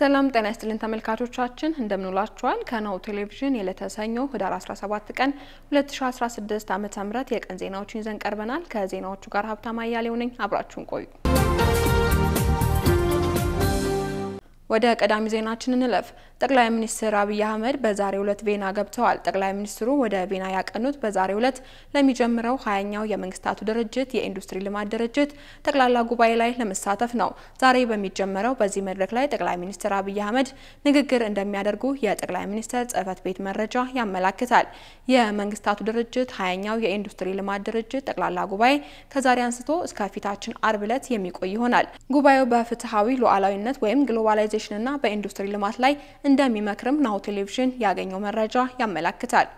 ሰላም ጤና ይስጥልን ተመልካቾቻችን፣ እንደምንውላችኋል። ከናሁ ቴሌቪዥን የዕለተ ህዳር 17 ቀን 2016 ዓ.ም የቀን ዜናዎችን ይዘን ቀርበናል። ከዜናዎቹ ጋር ሀብታም አያሌው ነኝ። አብራችሁን ቆዩ። ወደ ቀዳሚ ዜናችን እንለፍ። ጠቅላይ ሚኒስትር አብይ አህመድ በዛሬው ዕለት ቬና ገብተዋል። ጠቅላይ ሚኒስትሩ ወደ ቬና ያቀኑት በዛሬው ዕለት ለሚጀምረው ሀያኛው የመንግስታቱ ድርጅት የኢንዱስትሪ ልማት ድርጅት ጠቅላላ ጉባኤ ላይ ለመሳተፍ ነው። ዛሬ በሚጀመረው በዚህ መድረክ ላይ ጠቅላይ ሚኒስትር አብይ አህመድ ንግግር እንደሚያደርጉ የጠቅላይ ሚኒስትር ጽህፈት ቤት መረጃ ያመላክታል። የመንግስታቱ ድርጅት ሀያኛው የኢንዱስትሪ ልማት ድርጅት ጠቅላላ ጉባኤ ከዛሬ አንስቶ እስከ ፊታችን አርብ ዕለት የሚቆይ ይሆናል። ጉባኤው በፍትሐዊ ሉዓላዊነት ወይም ግሎባላይዜሽን በኢኖቬሽንና በኢንዱስትሪ ልማት ላይ እንደሚመክርም ናሁ ቴሌቪዥን ያገኘው መረጃ ያመላክታል።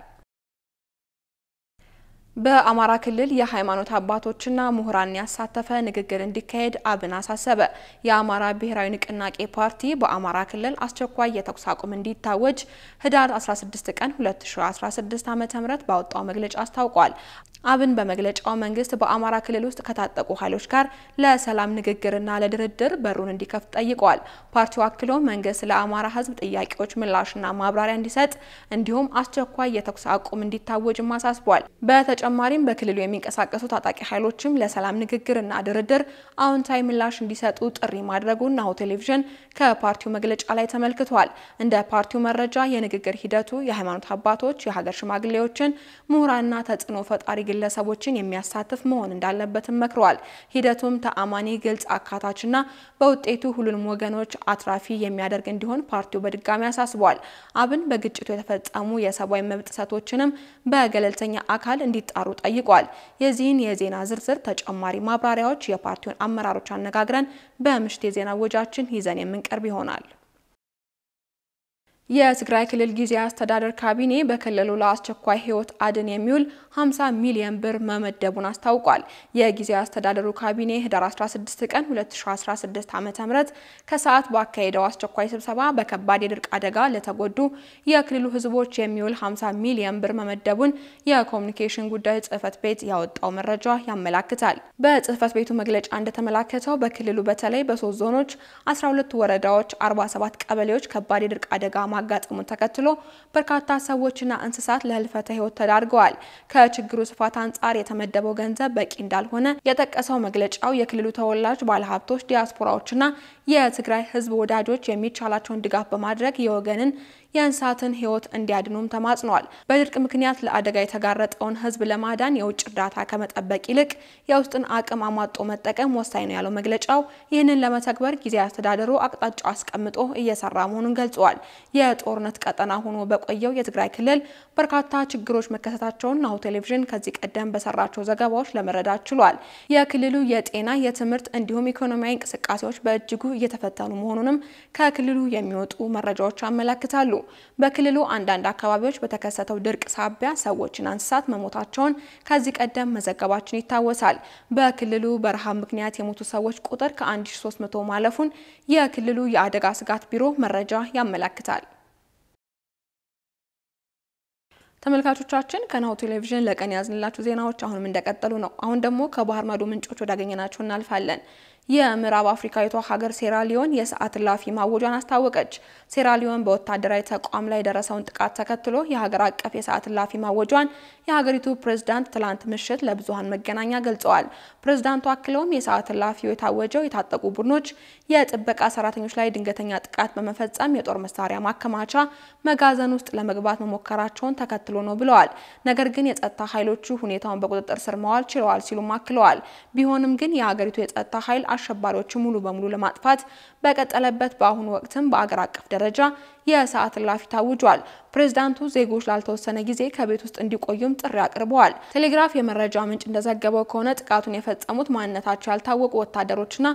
በአማራ ክልል የሃይማኖት አባቶችና ምሁራን ያሳተፈ ንግግር እንዲካሄድ አብን አሳሰበ። የአማራ ብሔራዊ ንቅናቄ ፓርቲ በአማራ ክልል አስቸኳይ የተኩስ አቁም እንዲታወጅ ህዳር 16 ቀን 2016 ዓ.ም ባወጣው መግለጫ አስታውቋል። አብን በመግለጫው መንግስት በአማራ ክልል ውስጥ ከታጠቁ ኃይሎች ጋር ለሰላም ንግግርና ለድርድር በሩን እንዲከፍት ጠይቋል። ፓርቲው አክሎ መንግስት ለአማራ ህዝብ ጥያቄዎች ምላሽና ማብራሪያ እንዲሰጥ እንዲሁም አስቸኳይ የተኩስ አቁም እንዲታወጅም አሳስቧል። በተጨማሪም በክልሉ የሚንቀሳቀሱ ታጣቂ ኃይሎችም ለሰላም ንግግርና ድርድር አዎንታዊ ምላሽ እንዲሰጡ ጥሪ ማድረጉን ናሁ ቴሌቪዥን ከፓርቲው መግለጫ ላይ ተመልክቷል። እንደ ፓርቲው መረጃ የንግግር ሂደቱ የሃይማኖት አባቶች፣ የሀገር ሽማግሌዎችን፣ ምሁራንና ተጽዕኖ ፈጣሪ ግለሰቦችን የሚያሳትፍ መሆን እንዳለበትም መክረዋል። ሂደቱም ተአማኒ፣ ግልጽ፣ አካታችና በውጤቱ ሁሉንም ወገኖች አትራፊ የሚያደርግ እንዲሆን ፓርቲው በድጋሚ አሳስቧል። አብን በግጭቱ የተፈጸሙ የሰብአዊ መብት ጥሰቶችንም በገለልተኛ አካል እንዲጠ እንዲጣሩ ጠይቋል። የዚህን የዜና ዝርዝር ተጨማሪ ማብራሪያዎች የፓርቲውን አመራሮች አነጋግረን በምሽት የዜና ወጃችን ይዘን የምንቀርብ ይሆናል። የትግራይ ክልል ጊዜያዊ አስተዳደር ካቢኔ በክልሉ ለአስቸኳይ ሕይወት አድን የሚውል 50 ሚሊዮን ብር መመደቡን አስታውቋል። የጊዜያዊ አስተዳደሩ ካቢኔ ህዳር 16 ቀን 2016 ዓ.ም ከሰዓት ባካሄደው አስቸኳይ ስብሰባ በከባድ የድርቅ አደጋ ለተጎዱ የክልሉ ህዝቦች የሚውል 50 ሚሊዮን ብር መመደቡን የኮሚኒኬሽን ጉዳይ ጽህፈት ቤት ያወጣው መረጃ ያመላክታል። በጽህፈት ቤቱ መግለጫ እንደተመላከተው በክልሉ በተለይ በሶስት ዞኖች 12 ወረዳዎች 47 ቀበሌዎች ከባድ የድርቅ አደጋ ማጋጠሙን ተከትሎ በርካታ ሰዎችና እንስሳት ለህልፈተ ህይወት ተዳርገዋል። ከችግሩ ስፋት አንጻር የተመደበው ገንዘብ በቂ እንዳልሆነ የጠቀሰው መግለጫው የክልሉ ተወላጅ ባለሀብቶች፣ ዲያስፖራዎችና የትግራይ ህዝብ ወዳጆች የሚቻላቸውን ድጋፍ በማድረግ የወገንን የእንስሳትን ሕይወት እንዲያድኑም ተማጽኗል። በድርቅ ምክንያት ለአደጋ የተጋረጠውን ህዝብ ለማዳን የውጭ እርዳታ ከመጠበቅ ይልቅ የውስጥን አቅም አሟጦ መጠቀም ወሳኝ ነው ያለው መግለጫው ይህንን ለመተግበር ጊዜ አስተዳደሩ አቅጣጫ አስቀምጦ እየሰራ መሆኑን ገልጿል። የጦርነት ቀጠና ሆኖ በቆየው የትግራይ ክልል በርካታ ችግሮች መከሰታቸውን ናሁ ቴሌቪዥን ከዚህ ቀደም በሰራቸው ዘገባዎች ለመረዳት ችሏል። የክልሉ የጤና፣ የትምህርት እንዲሁም ኢኮኖሚያዊ እንቅስቃሴዎች በእጅጉ እየተፈተኑ መሆኑንም ከክልሉ የሚወጡ መረጃዎች አመላክታሉ። በክልሉ አንዳንድ አካባቢዎች በተከሰተው ድርቅ ሳቢያ ሰዎችና እንስሳት መሞታቸውን ከዚህ ቀደም መዘገባችን ይታወሳል። በክልሉ በረሃብ ምክንያት የሞቱ ሰዎች ቁጥር ከ1300 ማለፉን የክልሉ የአደጋ ስጋት ቢሮ መረጃ ያመለክታል። ተመልካቾቻችን ከናሁ ቴሌቪዥን ለቀን ያዝንላችሁ ዜናዎች አሁንም እንደቀጠሉ ነው። አሁን ደግሞ ከባህር ማዶ ምንጮች ወዳገኘናቸው እናልፋለን። የምዕራብ አፍሪካዊቷ ሀገር ሴራሊዮን የሰዓት እላፊ ማወጇን አስታወቀች። ሴራሊዮን በወታደራዊ ተቋም ላይ የደረሰውን ጥቃት ተከትሎ የሀገር አቀፍ የሰዓት እላፊ ማወጇን የሀገሪቱ ፕሬዝዳንት ትላንት ምሽት ለብዙሃን መገናኛ ገልጸዋል። ፕሬዝዳንቱ አክለውም የሰዓት እላፊው የታወጀው የታጠቁ ቡድኖች የጥበቃ ሰራተኞች ላይ ድንገተኛ ጥቃት በመፈጸም የጦር መሳሪያ ማከማቻ መጋዘን ውስጥ ለመግባት መሞከራቸውን ተከትሎ ነው ብለዋል። ነገር ግን የጸጥታ ኃይሎቹ ሁኔታውን በቁጥጥር ስር መዋል ችለዋል ሲሉም አክለዋል። ቢሆንም ግን የሀገሪቱ የጸጥታ ኃይል አሸባሪዎችን ሙሉ በሙሉ ለማጥፋት በቀጠለበት በአሁኑ ወቅትም በአገር አቀፍ ደረጃ የሰዓት እላፊ ታውጇል። ፕሬዝዳንቱ ዜጎች ላልተወሰነ ጊዜ ከቤት ውስጥ እንዲቆዩም ጥሪ አቅርበዋል። ቴሌግራፍ የመረጃ ምንጭ እንደዘገበው ከሆነ ጥቃቱን የፈጸሙት ማንነታቸው ያልታወቁ ወታደሮችና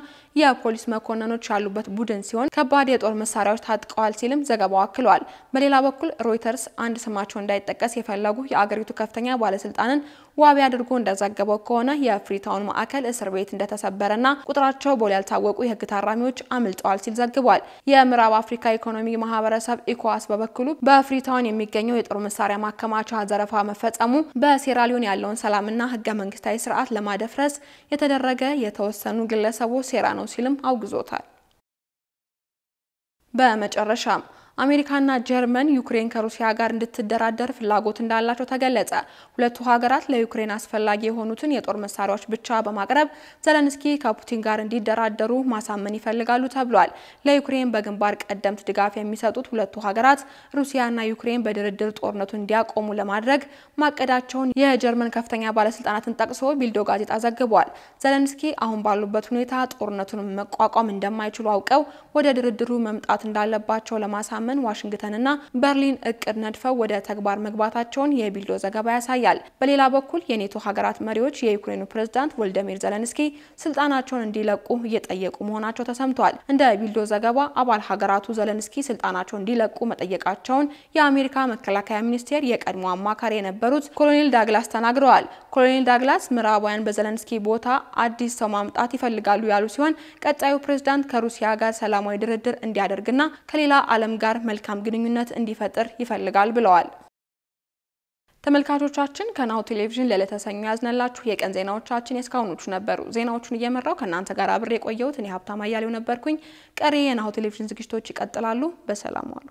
የፖሊስ መኮንኖች ያሉበት ቡድን ሲሆን ከባድ የጦር መሳሪያዎች ታጥቀዋል ሲልም ዘገባው አክሏል። በሌላ በኩል ሮይተርስ አንድ ስማቸው እንዳይጠቀስ የፈለጉ የአገሪቱ ከፍተኛ ባለስልጣንን ዋቢ አድርጎ እንደዘገበው ከሆነ የፍሪታውን ማዕከል እስር ቤት እንደተሰበረና ቁጥራቸው ቦል ያልታወቁ የህግ ታራሚዎች አምልጠዋል ሲል ዘግቧል። የምዕራብ አፍሪካ ኢኮኖሚ ማህበረ ማህበረሰብ ኢኮዋስ በበኩሉ በፍሪታውን የሚገኘው የጦር መሳሪያ ማከማቻ ዘረፋ መፈጸሙ በሴራሊዮን ያለውን ሰላምና ህገ መንግስታዊ ስርዓት ለማደፍረስ የተደረገ የተወሰኑ ግለሰቦች ሴራ ነው ሲልም አውግዞታል። በመጨረሻም አሜሪካና ጀርመን ዩክሬን ከሩሲያ ጋር እንድትደራደር ፍላጎት እንዳላቸው ተገለጸ። ሁለቱ ሀገራት ለዩክሬን አስፈላጊ የሆኑትን የጦር መሳሪያዎች ብቻ በማቅረብ ዘለንስኪ ከፑቲን ጋር እንዲደራደሩ ማሳመን ይፈልጋሉ ተብሏል። ለዩክሬን በግንባር ቀደምት ድጋፍ የሚሰጡት ሁለቱ ሀገራት ሩሲያና ዩክሬን በድርድር ጦርነቱን እንዲያቆሙ ለማድረግ ማቀዳቸውን የጀርመን ከፍተኛ ባለስልጣናትን ጠቅሶ ቢልዶ ጋዜጣ ዘግቧል። ዘለንስኪ አሁን ባሉበት ሁኔታ ጦርነቱን መቋቋም እንደማይችሉ አውቀው ወደ ድርድሩ መምጣት እንዳለባቸው ለማሳመን ሳምንት ዋሽንግተንና በርሊን እቅድ ነድፈው ወደ ተግባር መግባታቸውን የቢልዶ ዘገባ ያሳያል። በሌላ በኩል የኔቶ ሀገራት መሪዎች የዩክሬኑ ፕሬዝዳንት ቮልደሚር ዘለንስኪ ስልጣናቸውን እንዲለቁ እየጠየቁ መሆናቸው ተሰምቷል። እንደ ቢልዶ ዘገባ አባል ሀገራቱ ዘለንስኪ ስልጣናቸውን እንዲለቁ መጠየቃቸውን የአሜሪካ መከላከያ ሚኒስቴር የቀድሞ አማካሪ የነበሩት ኮሎኔል ዳግላስ ተናግረዋል። ኮሎኔል ዳግላስ ምዕራባውያን በዘለንስኪ ቦታ አዲስ ሰው ማምጣት ይፈልጋሉ ያሉ ሲሆን ቀጣዩ ፕሬዝዳንት ከሩሲያ ጋር ሰላማዊ ድርድር እንዲያደርግና ከሌላ ዓለም ጋር ጋር መልካም ግንኙነት እንዲፈጥር ይፈልጋል ብለዋል። ተመልካቾቻችን ከናሁ ቴሌቪዥን ለዕለተ ያዝነላችሁ የቀን ዜናዎቻችን የእስካሁኖቹ ነበሩ። ዜናዎቹን እየመራው ከእናንተ ጋር አብሬ የቆየሁት እኔ ሀብታም አያሌው ነበርኩኝ። ቀሪ የናሁ ቴሌቪዥን ዝግጅቶች ይቀጥላሉ። በሰላም ዋሉ።